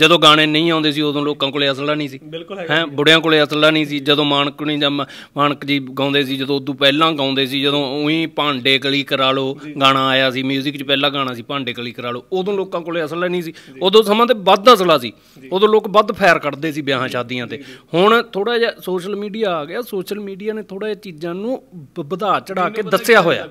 ਜਦੋਂ ਗਾਣੇ ਨਹੀਂ ਆਉਂਦੇ ਸੀ ਉਦੋਂ ਲੋਕਾਂ ਕੋਲੇ ਅਸਲਾ ਨਹੀਂ ਸੀ ਹੈ ਬੁੜਿਆਂ ਕੋਲੇ ਅਸਲਾ ਨਹੀਂ ਸੀ ਜਦੋਂ ਮਾਨਕ ਨਹੀਂ ਜਾਂ ਮਾਨਕ ਜੀ ਗਾਉਂਦੇ ਸੀ ਜਦੋਂ ਉਦੋਂ ਪਹਿਲਾਂ ਗਾਉਂਦੇ ਸੀ ਜਦੋਂ ਉਹੀ ਭਾਂਡੇ ਕਲੀ ਕਰਾ ਲੋ ਗਾਣਾ ਆਇਆ ਸੀ 뮤직 'ਚ ਪਹਿਲਾ ਗਾਣਾ ਸੀ ਭਾਂਡੇ ਕਲੀ ਕਰਾ ਲੋ ਉਦੋਂ ਲੋਕਾਂ ਕੋਲੇ ਅਸਲਾ ਨਹੀਂ ਸੀ ਉਦੋਂ ਸਮਾਂ ਤੇ ਵੱਧ ਅਸਲਾ ਸੀ ਉਦੋਂ ਲੋਕ ਵੱਧ ਫੈਰ ਕੱਢਦੇ ਸੀ ਵਿਆਹਾਂ ਸ਼ਾਦੀਆਂ ਤੇ ਹੁਣ ਥੋੜਾ ਜਿਹਾ ਸੋਸ਼ਲ ਮੀਡੀਆ ਆ ਗਿਆ ਸੋਸ਼ਲ ਮੀਡੀਆ ਨੇ ਥੋੜਾ ਜਿਹਾ ਚੀਜ਼ਾਂ ਨੂੰ ਵਧਾ ਚੜਾ ਕੇ ਦੱਸਿਆ ਹੋਇਆ